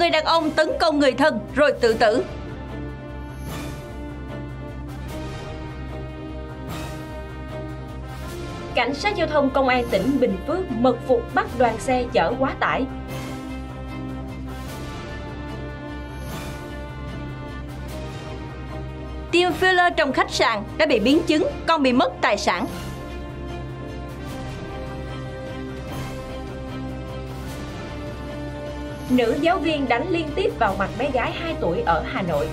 người đàn ông tấn công người thân rồi tự tử. Cảnh sát giao thông công an tỉnh Bình Phước mật phục bắt đoàn xe chở quá tải. Tiêm filler trong khách sạn đã bị biến chứng, còn bị mất tài sản. nữ giáo viên đánh liên tiếp vào mặt bé gái 2 tuổi ở Hà Nội.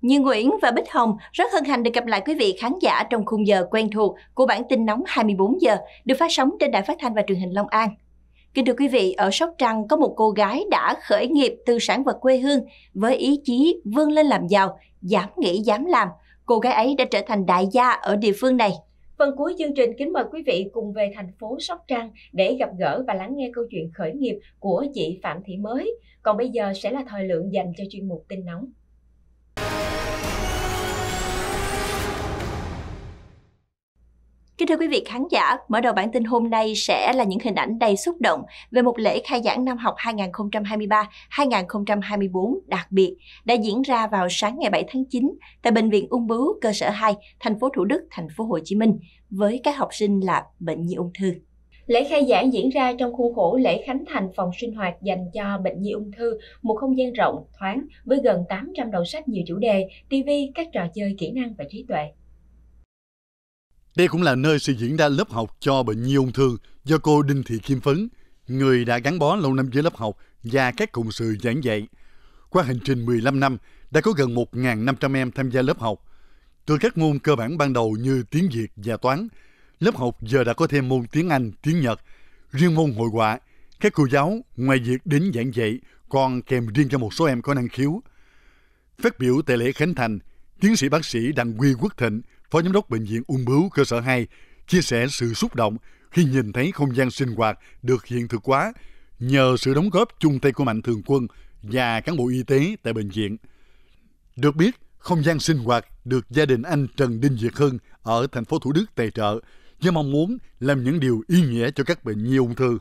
Như Nguyễn và Bích Hồng rất hân hạnh được gặp lại quý vị khán giả trong khung giờ quen thuộc của bản tin nóng 24 giờ được phát sóng trên đài phát thanh và truyền hình Long An. Kính thưa quý vị, ở Sóc Trăng có một cô gái đã khởi nghiệp từ sản vật quê hương với ý chí vươn lên làm giàu, dám nghĩ dám làm – cô gái ấy đã trở thành đại gia ở địa phương này. Phần cuối chương trình kính mời quý vị cùng về thành phố Sóc Trăng để gặp gỡ và lắng nghe câu chuyện khởi nghiệp của chị Phạm Thị Mới. Còn bây giờ sẽ là thời lượng dành cho chuyên mục tin nóng. thưa quý vị khán giả, mở đầu bản tin hôm nay sẽ là những hình ảnh đầy xúc động về một lễ khai giảng năm học 2023-2024 đặc biệt đã diễn ra vào sáng ngày 7 tháng 9 tại Bệnh viện Ung bướu cơ sở 2, thành phố Thủ Đức, thành phố Hồ Chí Minh với các học sinh là bệnh nhi ung thư. Lễ khai giảng diễn ra trong khuôn khổ lễ khánh thành phòng sinh hoạt dành cho bệnh nhi ung thư, một không gian rộng, thoáng với gần 800 đầu sách nhiều chủ đề, TV, các trò chơi kỹ năng và trí tuệ. Đây cũng là nơi sẽ diễn ra lớp học cho bệnh nhi ung thư do cô Đinh Thị Kim Phấn, người đã gắn bó lâu năm với lớp học và các cộng sự giảng dạy. Qua hành trình 15 năm, đã có gần 1.500 em tham gia lớp học. Từ các môn cơ bản ban đầu như tiếng Việt và toán, lớp học giờ đã có thêm môn tiếng Anh, tiếng Nhật. Riêng môn hội họa, các cô giáo ngoài việc đến giảng dạy còn kèm riêng cho một số em có năng khiếu. Phát biểu tại lễ khánh thành, tiến sĩ bác sĩ Đặng Quy Quốc Thịnh, Phó Giám đốc Bệnh viện Ung Bướu cơ sở 2 chia sẻ sự xúc động khi nhìn thấy không gian sinh hoạt được hiện thực hóa nhờ sự đóng góp chung tay của Mạnh Thường Quân và cán bộ y tế tại bệnh viện. Được biết, không gian sinh hoạt được gia đình anh Trần Đinh Việt Hưng ở thành phố Thủ Đức tài trợ với mong muốn làm những điều ý nghĩa cho các bệnh nhi ung thư.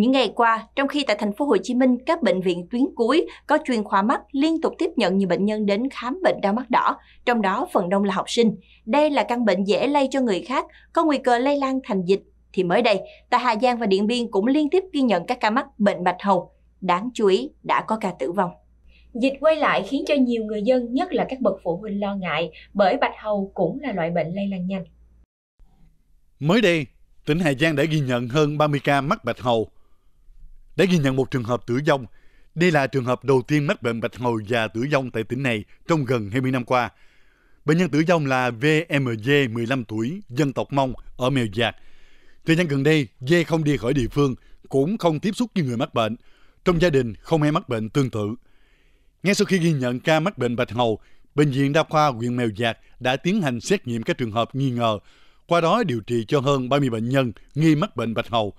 Những ngày qua, trong khi tại thành phố Hồ Chí Minh, các bệnh viện tuyến cuối có chuyên khoa mắt liên tục tiếp nhận nhiều bệnh nhân đến khám bệnh đau mắt đỏ, trong đó phần đông là học sinh. Đây là căn bệnh dễ lây cho người khác, có nguy cơ lây lan thành dịch. Thì mới đây, tại Hà Giang và Điện Biên cũng liên tiếp ghi nhận các ca mắc bệnh bạch hầu. Đáng chú ý, đã có ca tử vong. Dịch quay lại khiến cho nhiều người dân, nhất là các bậc phụ huynh lo ngại, bởi bạch hầu cũng là loại bệnh lây lan nhanh. Mới đây, tỉnh Hà Giang đã ghi nhận hơn 30 ca mắc bạch hầu, đã ghi nhận một trường hợp tử vong. Đây là trường hợp đầu tiên mắc bệnh bạch hầu và tử vong tại tỉnh này trong gần 20 năm qua. Bệnh nhân tử vong là VMG 15 tuổi, dân tộc Mông ở Mèo Vạc. Thời gian gần đây, D không đi khỏi địa phương, cũng không tiếp xúc với người mắc bệnh. Trong gia đình không ai mắc bệnh tương tự. Ngay sau khi ghi nhận ca mắc bệnh bạch hầu, Bệnh viện Đa khoa huyện Mèo Vạc đã tiến hành xét nghiệm các trường hợp nghi ngờ, qua đó điều trị cho hơn 30 bệnh nhân nghi mắc bệnh bạch hầu,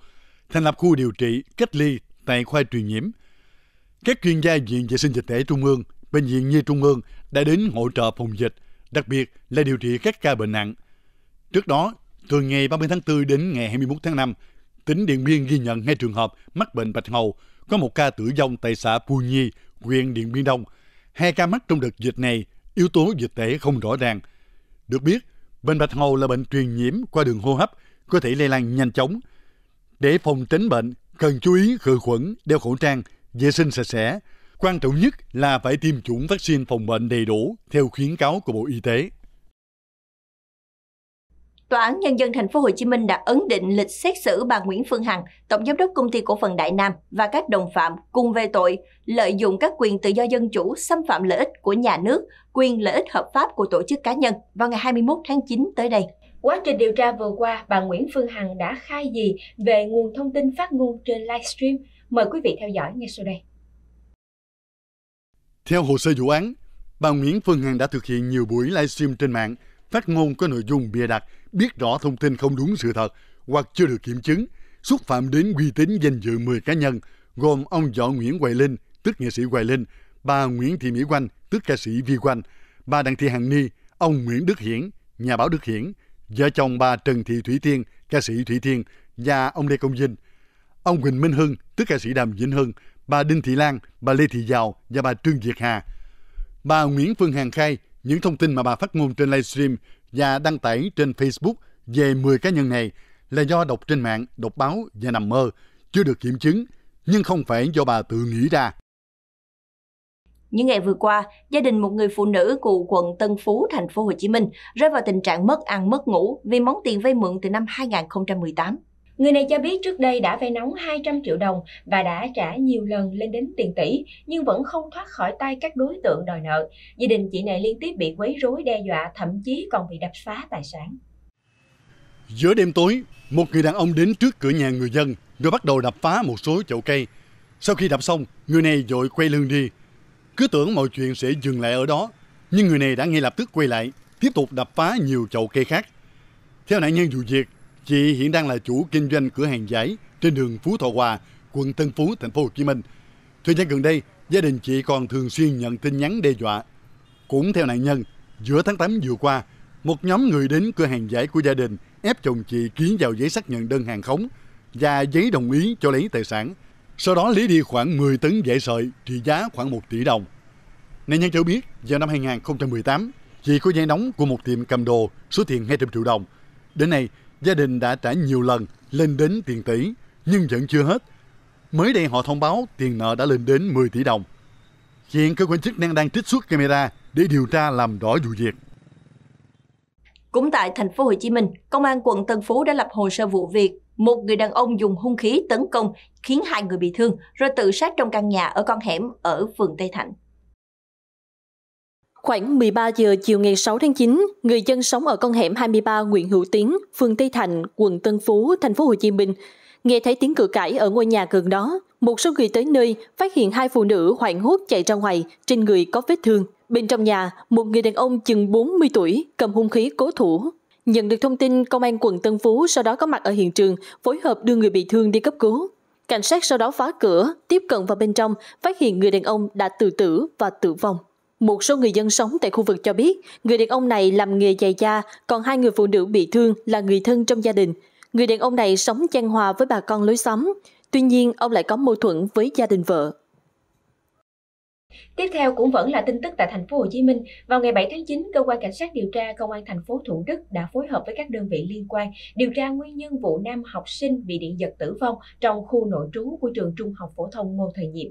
thành lập khu điều trị, cách ly tại khoa truyền nhiễm. Các chuyên gia Viện Vệ sinh Dịch tễ Trung ương, Bệnh viện Nhi Trung ương đã đến hỗ trợ phòng dịch, đặc biệt là điều trị các ca bệnh nặng. Trước đó, từ ngày 30 tháng 4 đến ngày 21 tháng 5, tỉnh Điện Biên ghi nhận hai trường hợp mắc bệnh bạch hầu, có một ca tử vong tại xã Pù Nhi, huyện Điện Biên Đông. Hai ca mắc trong đợt dịch này, yếu tố dịch tễ không rõ ràng. Được biết, bệnh bạch hầu là bệnh truyền nhiễm qua đường hô hấp, có thể lây lan nhanh chóng. Để phòng tránh bệnh, cần chú ý khử khuẩn, đeo khẩu trang, vệ sinh sạch sẽ. Quan trọng nhất là phải tiêm chủng vaccine phòng bệnh đầy đủ theo khuyến cáo của Bộ Y tế. Tòa án Nhân dân Thành phố Hồ Chí Minh đã ấn định lịch xét xử bà Nguyễn Phương Hằng, tổng giám đốc công ty cổ phần Đại Nam và các đồng phạm cùng về tội lợi dụng các quyền tự do dân chủ xâm phạm lợi ích của nhà nước, quyền lợi ích hợp pháp của tổ chức cá nhân vào ngày 21 tháng 9 tới đây. Quá trình điều tra vừa qua, bà Nguyễn Phương Hằng đã khai gì về nguồn thông tin phát ngôn trên livestream? Mời quý vị theo dõi ngay sau đây. Theo hồ sơ vụ án, bà Nguyễn Phương Hằng đã thực hiện nhiều buổi livestream trên mạng, phát ngôn có nội dung bịa đặt, biết rõ thông tin không đúng sự thật hoặc chưa được kiểm chứng, xúc phạm đến uy tín danh dự 10 cá nhân, gồm ông Võ Nguyễn Hoài Linh, tức nghệ sĩ Hoài Linh, bà Nguyễn Thị Mỹ Quanh, tức ca sĩ Vi Quanh, bà Đặng Thị Hằng Ni, ông Nguyễn Đức Hiển, nhà báo Đức Hiển, vợ chồng bà Trần Thị Thủy Tiên, ca sĩ Thủy Tiên và ông Lê Công Vinh, ông Huỳnh Minh Hưng, tức ca sĩ Đàm Vĩnh Hưng, bà Đinh Thị Lan, bà Lê Thị Giàu và bà Trương Việt Hà. Bà Nguyễn Phương Hằng khai những thông tin mà bà phát ngôn trên livestream và đăng tải trên Facebook về 10 cá nhân này là do đọc trên mạng, đọc báo và nằm mơ, chưa được kiểm chứng, nhưng không phải do bà tự nghĩ ra. Những ngày vừa qua, gia đình một người phụ nữ của quận Tân Phú, thành phố Hồ Chí Minh rơi vào tình trạng mất ăn mất ngủ vì món tiền vay mượn từ năm 2018. Người này cho biết trước đây đã vay nóng 200 triệu đồng và đã trả nhiều lần lên đến tiền tỷ nhưng vẫn không thoát khỏi tay các đối tượng đòi nợ. Gia đình chị này liên tiếp bị quấy rối đe dọa, thậm chí còn bị đập phá tài sản. Giữa đêm tối, một người đàn ông đến trước cửa nhà người dân rồi bắt đầu đập phá một số chậu cây. Sau khi đập xong, người này dội quay lưng đi cứ tưởng mọi chuyện sẽ dừng lại ở đó, nhưng người này đã ngay lập tức quay lại, tiếp tục đập phá nhiều chậu cây khác. Theo nạn nhân vụ việc, chị hiện đang là chủ kinh doanh cửa hàng giấy trên đường Phú Thọ Hòa, quận Tân Phú, thành phố Hồ Chí Minh. Thời gian gần đây, gia đình chị còn thường xuyên nhận tin nhắn đe dọa. Cũng theo nạn nhân, giữa tháng 8 vừa qua, một nhóm người đến cửa hàng giải của gia đình ép chồng chị ký vào giấy xác nhận đơn hàng khống và giấy đồng ý cho lấy tài sản – sau đó lấy đi khoảng 10 tấn vải sợi trị giá khoảng 1 tỷ đồng. Nạn nhân cho biết, vào năm 2018, chị có dây nóng của một tiệm cầm đồ số tiền 200 triệu đồng. Đến nay, gia đình đã trả nhiều lần lên đến tiền tỷ, nhưng vẫn chưa hết. Mới đây họ thông báo tiền nợ đã lên đến 10 tỷ đồng. Hiện cơ quan chức năng đang trích xuất camera để điều tra làm rõ vụ việc. Cũng tại thành phố Hồ Chí Minh, công an quận Tân Phú đã lập hồ sơ vụ việc một người đàn ông dùng hung khí tấn công khiến hai người bị thương rồi tự sát trong căn nhà ở con hẻm ở phường Tây Thạnh. Khoảng 13 giờ chiều ngày 6 tháng 9, người dân sống ở con hẻm 23 Nguyễn Hữu Tiến, phường Tây Thạnh, quận Tân Phú, thành phố Hồ Chí Minh, nghe thấy tiếng cửa cãi ở ngôi nhà gần đó. Một số người tới nơi phát hiện hai phụ nữ hoảng hốt chạy ra ngoài, trên người có vết thương. Bên trong nhà, một người đàn ông chừng 40 tuổi cầm hung khí cố thủ Nhận được thông tin, công an quận Tân Phú sau đó có mặt ở hiện trường, phối hợp đưa người bị thương đi cấp cứu. Cảnh sát sau đó phá cửa, tiếp cận vào bên trong, phát hiện người đàn ông đã tự tử và tử vong. Một số người dân sống tại khu vực cho biết, người đàn ông này làm nghề giày da, còn hai người phụ nữ bị thương là người thân trong gia đình. Người đàn ông này sống chan hòa với bà con lối xóm. Tuy nhiên, ông lại có mâu thuẫn với gia đình vợ. Tiếp theo cũng vẫn là tin tức tại thành phố Hồ Chí Minh, vào ngày 7 tháng 9, cơ quan cảnh sát điều tra công an thành phố Thủ Đức đã phối hợp với các đơn vị liên quan điều tra nguyên nhân vụ nam học sinh bị điện giật tử vong trong khu nội trú của trường Trung học phổ thông Ngô Thời Nhiệm.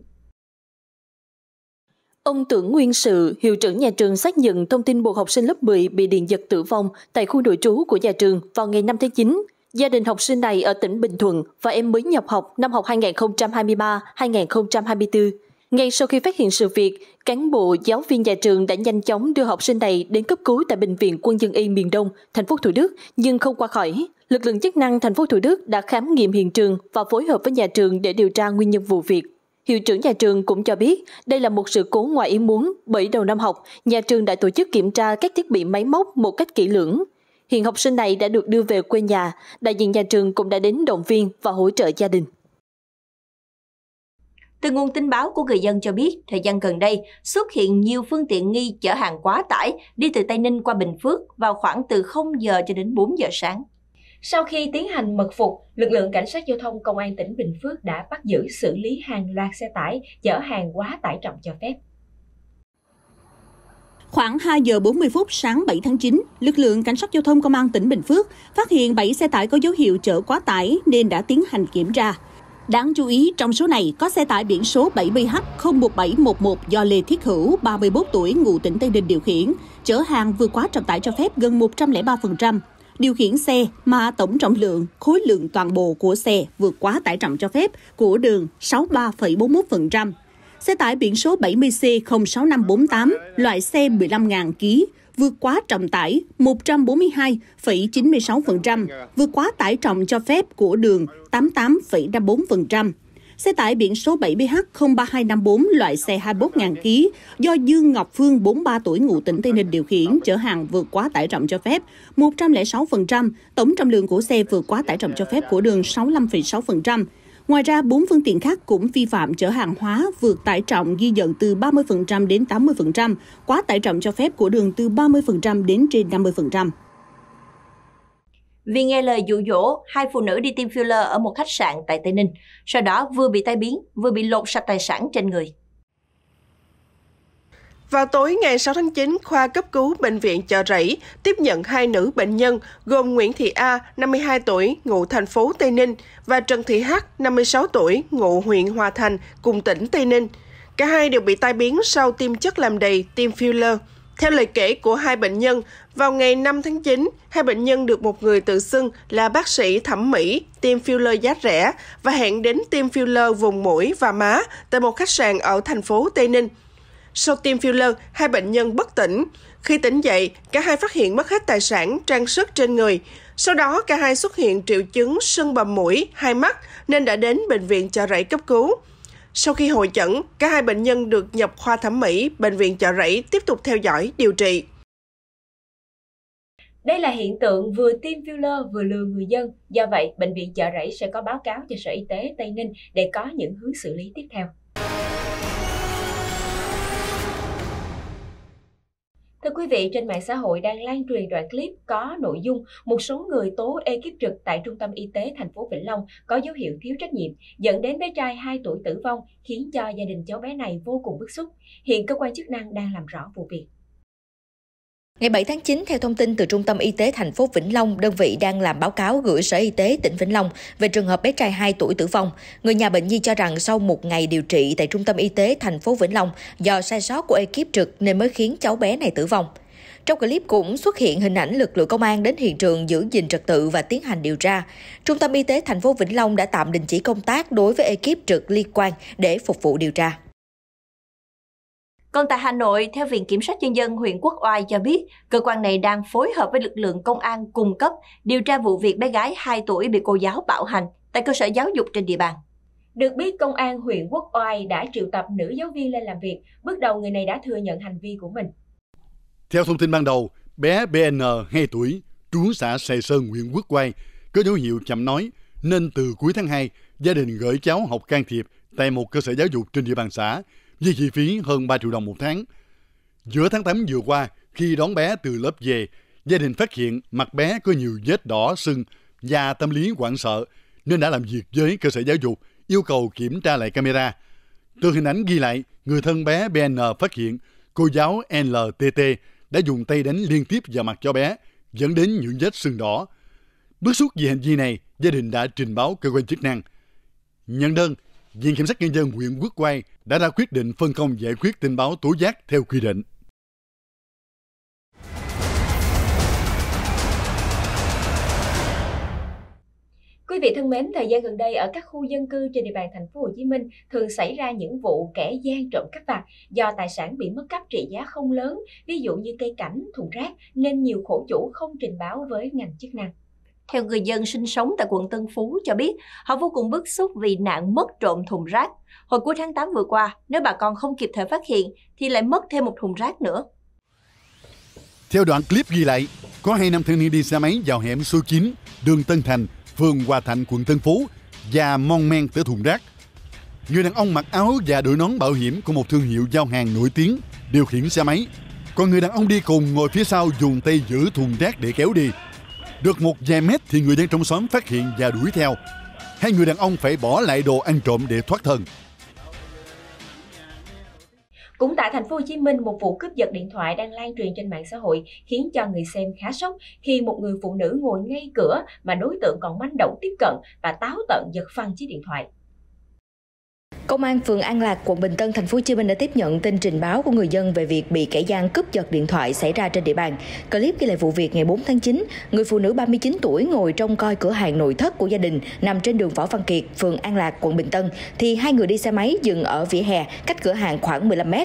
Ông Tưởng Nguyên Sự, hiệu trưởng nhà trường xác nhận thông tin một học sinh lớp 10 bị điện giật tử vong tại khu nội trú của nhà trường vào ngày 5 tháng 9. Gia đình học sinh này ở tỉnh Bình Thuận và em mới nhập học năm học 2023-2024. Ngay sau khi phát hiện sự việc, cán bộ giáo viên nhà trường đã nhanh chóng đưa học sinh này đến cấp cứu tại bệnh viện Quân dân y miền Đông, thành phố Thủ Đức nhưng không qua khỏi. Lực lượng chức năng thành phố Thủ Đức đã khám nghiệm hiện trường và phối hợp với nhà trường để điều tra nguyên nhân vụ việc. Hiệu trưởng nhà trường cũng cho biết đây là một sự cố ngoài ý muốn bởi đầu năm học, nhà trường đã tổ chức kiểm tra các thiết bị máy móc một cách kỹ lưỡng. Hiện học sinh này đã được đưa về quê nhà, đại diện nhà trường cũng đã đến động viên và hỗ trợ gia đình. Từ nguồn tin báo của người dân cho biết, thời gian gần đây xuất hiện nhiều phương tiện nghi chở hàng quá tải đi từ Tây Ninh qua Bình Phước vào khoảng từ 0 giờ cho đến 4 giờ sáng. Sau khi tiến hành mật phục, lực lượng cảnh sát giao thông công an tỉnh Bình Phước đã bắt giữ xử lý hàng loạt xe tải chở hàng quá tải trọng cho phép. Khoảng 2 giờ 40 phút sáng 7 tháng 9, lực lượng cảnh sát giao thông công an tỉnh Bình Phước phát hiện 7 xe tải có dấu hiệu chở quá tải nên đã tiến hành kiểm tra. Đáng chú ý, trong số này có xe tải biển số 70H01711 do Lê Thiết Hữu, 34 tuổi, ngụ tỉnh Tây Ninh điều khiển, chở hàng vượt quá trọng tải cho phép gần 103%. Điều khiển xe mà tổng trọng lượng, khối lượng toàn bộ của xe vượt quá tải trọng cho phép của đường 63,41%. Xe tải biển số 70C06548, loại xe 15.000 kg, vượt quá trọng tải 142,96%, vượt quá tải trọng cho phép của đường 88,54%. Xe tải biển số 70H03254 loại xe 21.000 kg do Dương Ngọc Phương 43 tuổi ngụ tỉnh Tây Ninh điều khiển chở hàng vượt quá tải trọng cho phép 106%, tổng trọng lượng của xe vượt quá tải trọng cho phép của đường 65,6%. Ngoài ra, 4 phương tiện khác cũng vi phạm chở hàng hóa vượt tải trọng ghi nhận từ 30% đến 80%, quá tải trọng cho phép của đường từ 30% đến trên 50%. Vì nghe lời dụ dỗ, hai phụ nữ đi tiêm filler ở một khách sạn tại Tây Ninh, sau đó vừa bị tai biến, vừa bị lột sạch tài sản trên người. Vào tối ngày 6 tháng 9, khoa cấp cứu bệnh viện Chợ Rẫy tiếp nhận hai nữ bệnh nhân gồm Nguyễn Thị A, 52 tuổi, ngụ thành phố Tây Ninh và Trần Thị H, 56 tuổi, ngụ huyện Hòa Thành, cùng tỉnh Tây Ninh. Cả hai đều bị tai biến sau tiêm chất làm đầy, tiêm filler. Theo lời kể của hai bệnh nhân, vào ngày 5 tháng 9, hai bệnh nhân được một người tự xưng là bác sĩ thẩm mỹ tiêm filler giá rẻ và hẹn đến tiêm filler vùng mũi và má tại một khách sạn ở thành phố Tây Ninh. Sau tiêm filler, hai bệnh nhân bất tỉnh. Khi tỉnh dậy, cả hai phát hiện mất hết tài sản, trang sức trên người. Sau đó, cả hai xuất hiện triệu chứng sưng bầm mũi, hai mắt nên đã đến bệnh viện chợ rẫy cấp cứu. Sau khi hội chẩn, cả hai bệnh nhân được nhập khoa thẩm mỹ, bệnh viện chợ rẫy tiếp tục theo dõi, điều trị. Đây là hiện tượng vừa tiêm filler vừa lừa người dân. Do vậy, Bệnh viện chợ rẫy sẽ có báo cáo cho Sở Y tế Tây Ninh để có những hướng xử lý tiếp theo. Thưa quý vị, trên mạng xã hội đang lan truyền đoạn clip có nội dung một số người tố ekip trực tại Trung tâm Y tế thành phố Vĩnh Long có dấu hiệu thiếu trách nhiệm, dẫn đến bé trai 2 tuổi tử vong khiến cho gia đình cháu bé này vô cùng bức xúc. Hiện cơ quan chức năng đang làm rõ vụ việc. Ngày 7 tháng 9, theo thông tin từ Trung tâm Y tế thành phố Vĩnh Long, đơn vị đang làm báo cáo gửi Sở Y tế tỉnh Vĩnh Long về trường hợp bé trai 2 tuổi tử vong. Người nhà bệnh nhi cho rằng sau một ngày điều trị tại Trung tâm Y tế thành phố Vĩnh Long do sai sót của ekip trực nên mới khiến cháu bé này tử vong. Trong clip cũng xuất hiện hình ảnh lực lượng công an đến hiện trường giữ gìn trật tự và tiến hành điều tra. Trung tâm Y tế thành phố Vĩnh Long đã tạm đình chỉ công tác đối với ekip trực liên quan để phục vụ điều tra. Còn tại Hà Nội, theo Viện Kiểm sát Nhân dân huyện Quốc Oai cho biết, cơ quan này đang phối hợp với lực lượng công an cung cấp điều tra vụ việc bé gái 2 tuổi bị cô giáo bạo hành tại cơ sở giáo dục trên địa bàn. Được biết, Công an huyện Quốc Oai đã triệu tập nữ giáo viên lên làm việc. Bước đầu, người này đã thừa nhận hành vi của mình. Theo thông tin ban đầu, bé BN 2 tuổi, trú xã Sài Sơn, huyện Quốc Oai, có dấu hiệu chậm nói, nên từ cuối tháng 2, gia đình gửi cháu học can thiệp tại một cơ sở giáo dục trên địa bàn xã với chi phí hơn 3 triệu đồng một tháng. Giữa tháng 8 vừa qua, khi đón bé từ lớp về, gia đình phát hiện mặt bé có nhiều vết đỏ sưng và tâm lý hoảng sợ nên đã làm việc với cơ sở giáo dục yêu cầu kiểm tra lại camera. Từ hình ảnh ghi lại, người thân bé BN phát hiện cô giáo LTT đã dùng tay đánh liên tiếp vào mặt cho bé, dẫn đến những vết sưng đỏ. Bức xúc về hành vi này, gia đình đã trình báo cơ quan chức năng. Nhận đơn, Viện Kiểm sát Nhân dân huyện Quốc Oai đã ra quyết định phân công giải quyết tin báo tố giác theo quy định. Quý vị thân mến, thời gian gần đây ở các khu dân cư trên địa bàn thành phố Hồ Chí Minh thường xảy ra những vụ kẻ gian trộm cắp vặt do tài sản bị mất cắp trị giá không lớn, ví dụ như cây cảnh, thùng rác nên nhiều khổ chủ không trình báo với ngành chức năng theo người dân sinh sống tại quận Tân Phú cho biết, họ vô cùng bức xúc vì nạn mất trộm thùng rác. Hồi cuối tháng 8 vừa qua, nếu bà con không kịp thời phát hiện thì lại mất thêm một thùng rác nữa. Theo đoạn clip ghi lại, có hai nam thanh niên đi xe máy vào hẻm số 9, đường Tân Thành, phường Hòa Thạnh, quận Tân Phú và mon men tới thùng rác. Người đàn ông mặc áo và đội nón bảo hiểm của một thương hiệu giao hàng nổi tiếng điều khiển xe máy. Còn người đàn ông đi cùng ngồi phía sau dùng tay giữ thùng rác để kéo đi. Được một vài mét thì người dân trong xóm phát hiện và đuổi theo. Hai người đàn ông phải bỏ lại đồ ăn trộm để thoát thân. Cũng tại thành phố Hồ Chí Minh, một vụ cướp giật điện thoại đang lan truyền trên mạng xã hội khiến cho người xem khá sốc khi một người phụ nữ ngồi ngay cửa mà đối tượng còn manh động tiếp cận và táo tận giật phăng chiếc điện thoại. Công an phường An Lạc, quận Bình Tân, thành phố Hồ Chí Minh đã tiếp nhận tin trình báo của người dân về việc bị kẻ gian cướp giật điện thoại xảy ra trên địa bàn. Clip ghi lại vụ việc ngày 4 tháng 9, người phụ nữ 39 tuổi ngồi trong coi cửa hàng nội thất của gia đình nằm trên đường Võ Văn Kiệt, phường An Lạc, quận Bình Tân thì hai người đi xe máy dừng ở vỉa hè cách cửa hàng khoảng 15 m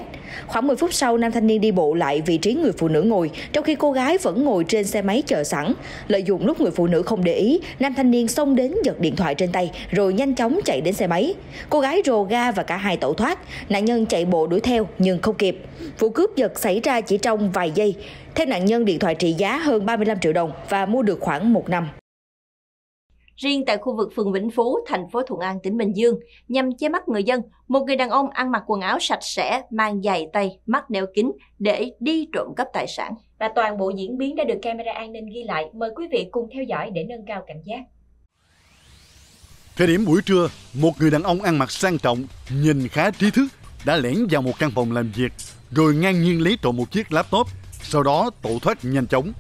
Khoảng 10 phút sau, nam thanh niên đi bộ lại vị trí người phụ nữ ngồi, trong khi cô gái vẫn ngồi trên xe máy chờ sẵn. Lợi dụng lúc người phụ nữ không để ý, nam thanh niên xông đến giật điện thoại trên tay rồi nhanh chóng chạy đến xe máy. Cô gái rồ ga và cả hai tẩu thoát. Nạn nhân chạy bộ đuổi theo nhưng không kịp. Vụ cướp giật xảy ra chỉ trong vài giây. Theo nạn nhân, điện thoại trị giá hơn 35 triệu đồng và mua được khoảng một năm. Riêng tại khu vực phường Vĩnh Phú, thành phố Thuận An, tỉnh Bình Dương, nhằm che mắt người dân, một người đàn ông ăn mặc quần áo sạch sẽ, mang giày tay, mắt đeo kính để đi trộm cắp tài sản. Và toàn bộ diễn biến đã được camera an ninh ghi lại. Mời quý vị cùng theo dõi để nâng cao cảnh giác. Thời điểm buổi trưa, một người đàn ông ăn mặc sang trọng, nhìn khá trí thức, đã lẻn vào một căn phòng làm việc, rồi ngang nhiên lấy trộm một chiếc laptop, sau đó tẩu thoát nhanh chóng.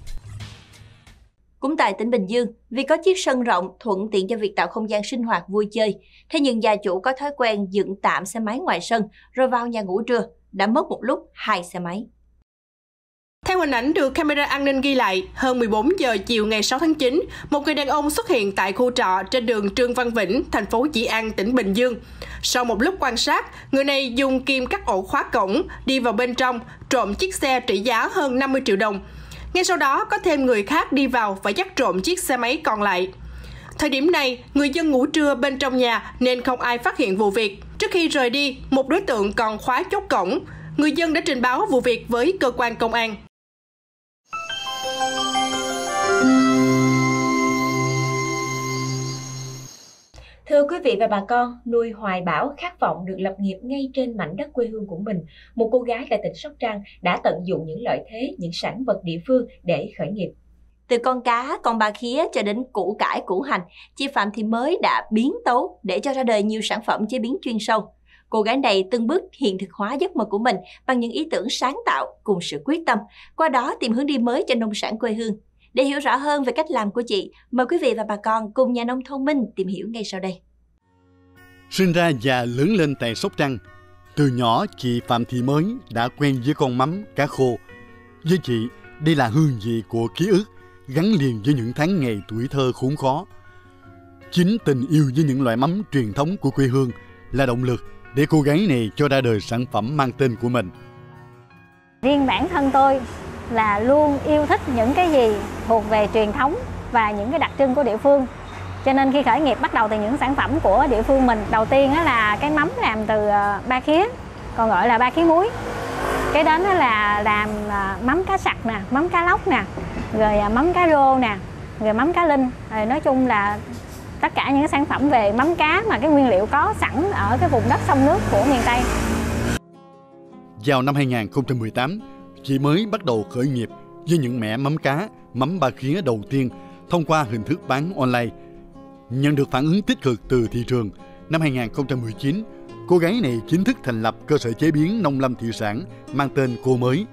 Cũng tại tỉnh Bình Dương, vì có chiếc sân rộng thuận tiện cho việc tạo không gian sinh hoạt vui chơi, thế nhưng gia chủ có thói quen dựng tạm xe máy ngoài sân rồi vào nhà ngủ trưa, đã mất một lúc hai xe máy. Theo hình ảnh được camera an ninh ghi lại, hơn 14 giờ chiều ngày 6 tháng 9, một người đàn ông xuất hiện tại khu trọ trên đường Trương Văn Vĩnh, thành phố Dĩ An, tỉnh Bình Dương. Sau một lúc quan sát, người này dùng kim cắt ổ khóa cổng, đi vào bên trong, trộm chiếc xe trị giá hơn 50 triệu đồng. Ngay sau đó, có thêm người khác đi vào và dắt trộm chiếc xe máy còn lại. Thời điểm này, người dân ngủ trưa bên trong nhà nên không ai phát hiện vụ việc. Trước khi rời đi, một đối tượng còn khóa chốt cổng. Người dân đã trình báo vụ việc với cơ quan công an. Thưa quý vị và bà con, nuôi hoài bão khát vọng được lập nghiệp ngay trên mảnh đất quê hương của mình, một cô gái tại tỉnh Sóc Trăng đã tận dụng những lợi thế, những sản vật địa phương để khởi nghiệp. Từ con cá, con ba khía cho đến củ cải, củ hành, chị Phạm Thị Mới đã biến tấu để cho ra đời nhiều sản phẩm chế biến chuyên sâu. Cô gái này từng bước hiện thực hóa giấc mơ của mình bằng những ý tưởng sáng tạo cùng sự quyết tâm, qua đó tìm hướng đi mới cho nông sản quê hương. Để hiểu rõ hơn về cách làm của chị, mời quý vị và bà con cùng nhà nông thông minh tìm hiểu ngay sau đây. Sinh ra và lớn lên tại Sóc Trăng, từ nhỏ chị Phạm Thị Mới đã quen với con mắm, cá khô. Với chị, đây là hương vị của ký ức gắn liền với những tháng ngày tuổi thơ khốn khó. Chính tình yêu với những loại mắm truyền thống của quê hương là động lực để cô gái này cho ra đời sản phẩm mang tên của mình. Riêng bản thân tôi là luôn yêu thích những cái gì thuộc về truyền thống và những cái đặc trưng của địa phương cho nên khi khởi nghiệp bắt đầu từ những sản phẩm của địa phương mình đầu tiên đó là cái mắm làm từ ờ, ba khía còn gọi là ba khía muối cái đến đó là làm ờ, mắm cá sặc nè mắm cá lóc nè rồi ờ, mắm cá rô nè rồi mắm cá linh rồi nói chung là tất cả những sản phẩm về mắm cá mà cái nguyên liệu có sẵn ở cái vùng đất sông nước của miền Tây. Vào năm 2018, chị mới bắt đầu khởi nghiệp với những mẻ mắm cá mắm ba khía đầu tiên thông qua hình thức bán online. Nhận được phản ứng tích cực từ thị trường, năm 2019, cô gái này chính thức thành lập cơ sở chế biến nông lâm thủy sản mang tên Cô Mới.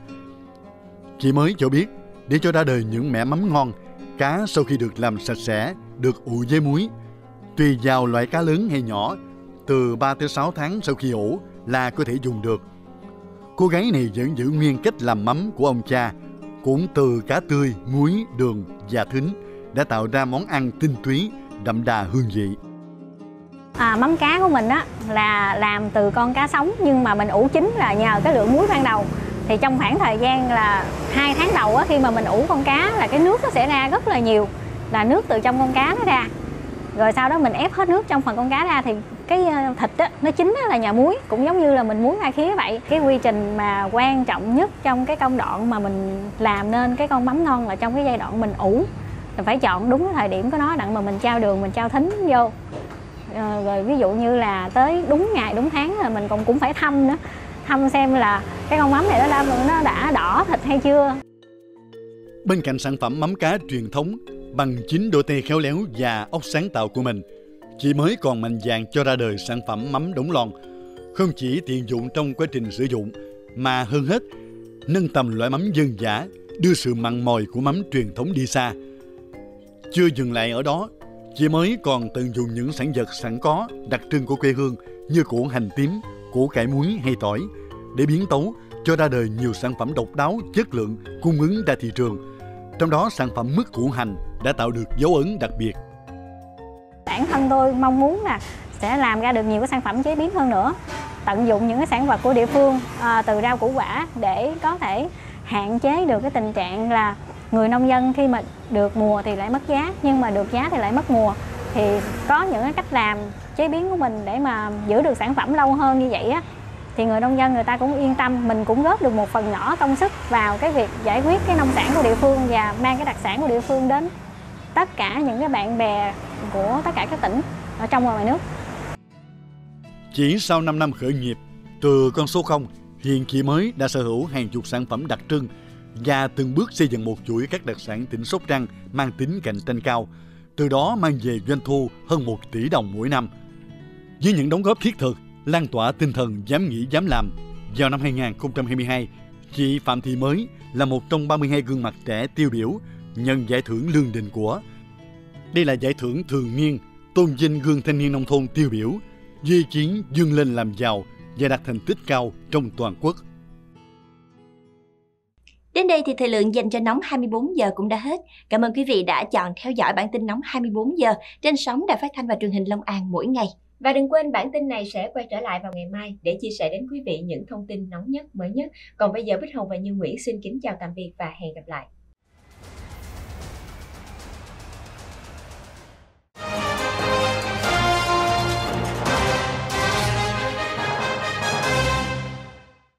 Chị Mới cho biết, để cho ra đời những mẻ mắm ngon, cá sau khi được làm sạch sẽ được ủ với muối. Tùy vào loại cá lớn hay nhỏ, từ 3 tới 6 tháng sau khi ủ là có thể dùng được. Cô gái này vẫn giữ nguyên cách làm mắm của ông cha cũng từ cá tươi, muối, đường và thính đã tạo ra món ăn tinh túy, đậm đà hương vị. À, mắm cá của mình á là làm từ con cá sống nhưng mà mình ủ chín là nhờ cái lượng muối ban đầu thì trong khoảng thời gian là hai tháng đầu á, khi mà mình ủ con cá là cái nước nó sẽ ra rất là nhiều là nước từ trong con cá nó ra rồi sau đó mình ép hết nước trong phần con cá ra thì cái ờ, thịt á, nó chính là nhà muối cũng giống như là mình muốn ai khí vậy cái quy trình mà quan trọng nhất trong cái công đoạn mà mình làm nên cái con mắm ngon là trong cái giai đoạn mình ủ mình phải chọn đúng cái thời điểm của nó đặng mà mình trao đường mình trao thính vô ờ, rồi ví dụ như là tới đúng ngày đúng tháng là mình còn cũng phải thăm nữa thăm xem là cái con mắm này nó đã nó đã đỏ thịt hay chưa bên cạnh sản phẩm mắm cá truyền thống bằng chính đôi tay khéo léo và óc sáng tạo của mình chỉ mới còn mạnh dạn cho ra đời sản phẩm mắm đống lon, không chỉ tiện dụng trong quá trình sử dụng mà hơn hết nâng tầm loại mắm dân giả, đưa sự mặn mòi của mắm truyền thống đi xa. Chưa dừng lại ở đó, chị mới còn tận dụng những sản vật sẵn có đặc trưng của quê hương như củ hành tím, củ cải muối hay tỏi để biến tấu cho ra đời nhiều sản phẩm độc đáo, chất lượng, cung ứng ra thị trường. Trong đó sản phẩm mứt củ hành đã tạo được dấu ấn đặc biệt bản thân tôi mong muốn là sẽ làm ra được nhiều cái sản phẩm chế biến hơn nữa tận dụng những cái sản vật của địa phương à, từ rau củ quả để có thể hạn chế được cái tình trạng là người nông dân khi mà được mùa thì lại mất giá nhưng mà được giá thì lại mất mùa thì có những cái cách làm chế biến của mình để mà giữ được sản phẩm lâu hơn như vậy á thì người nông dân người ta cũng yên tâm mình cũng góp được một phần nhỏ công sức vào cái việc giải quyết cái nông sản của địa phương và mang cái đặc sản của địa phương đến tất cả những cái bạn bè của tất cả các tỉnh ở trong và ngoài nước. Chỉ sau 5 năm khởi nghiệp, từ con số 0, hiện chị mới đã sở hữu hàng chục sản phẩm đặc trưng và từng bước xây dựng một chuỗi các đặc sản tỉnh Sóc Trăng mang tính cạnh tranh cao, từ đó mang về doanh thu hơn 1 tỷ đồng mỗi năm. Với những đóng góp thiết thực, lan tỏa tinh thần dám nghĩ dám làm, vào năm 2022, chị Phạm Thị Mới là một trong 32 gương mặt trẻ tiêu biểu nhận giải thưởng Lương Đình Của đây là giải thưởng thường niên tôn vinh gương thanh niên nông thôn tiêu biểu, di chiến vươn lên làm giàu và đạt thành tích cao trong toàn quốc. Đến đây thì thời lượng dành cho Nóng 24 giờ cũng đã hết. Cảm ơn quý vị đã chọn theo dõi bản tin Nóng 24 giờ trên sóng Đài Phát thanh và Truyền hình Long An mỗi ngày. Và đừng quên bản tin này sẽ quay trở lại vào ngày mai để chia sẻ đến quý vị những thông tin nóng nhất, mới nhất. Còn bây giờ Bích Hồng và Như Nguyễn xin kính chào tạm biệt và hẹn gặp lại.